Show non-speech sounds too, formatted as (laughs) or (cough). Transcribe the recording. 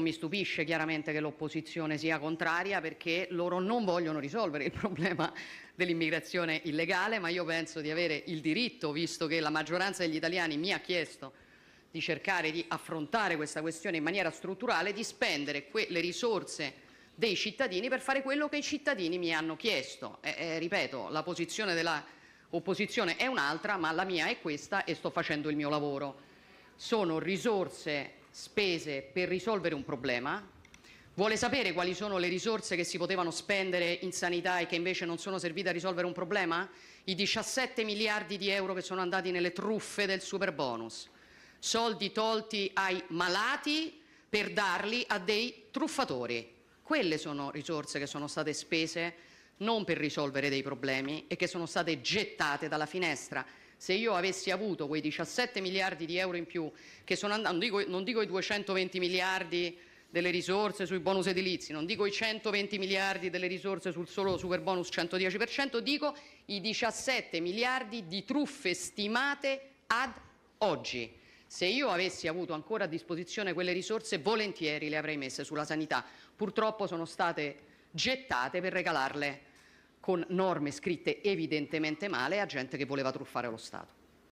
non mi stupisce chiaramente che l'opposizione sia contraria perché loro non vogliono risolvere il (laughs) problema dell'immigrazione illegale, ma io penso di avere il diritto, visto che la maggioranza degli italiani mi ha chiesto di cercare di affrontare questa questione in maniera strutturale, di spendere le risorse dei cittadini per fare quello che i cittadini mi hanno chiesto. Eh, eh, ripeto, la posizione dell'opposizione è un'altra, ma la mia è questa e sto facendo il mio lavoro. Sono risorse spese per risolvere un problema, vuole sapere quali sono le risorse che si potevano spendere in sanità e che invece non sono servite a risolvere un problema? I 17 miliardi di euro che sono andati nelle truffe del super bonus, soldi tolti ai malati per darli a dei truffatori. Quelle sono risorse che sono state spese non per risolvere dei problemi e che sono state gettate dalla finestra se io avessi avuto quei 17 miliardi di euro in più, che sono andati, non dico, non dico i 220 miliardi delle risorse sui bonus edilizi, non dico i 120 miliardi delle risorse sul solo super bonus 110%, dico i 17 miliardi di truffe stimate ad oggi. Se io avessi avuto ancora a disposizione quelle risorse, volentieri le avrei messe sulla sanità. Purtroppo sono state gettate per regalarle con norme scritte evidentemente male a gente che voleva truffare lo Stato.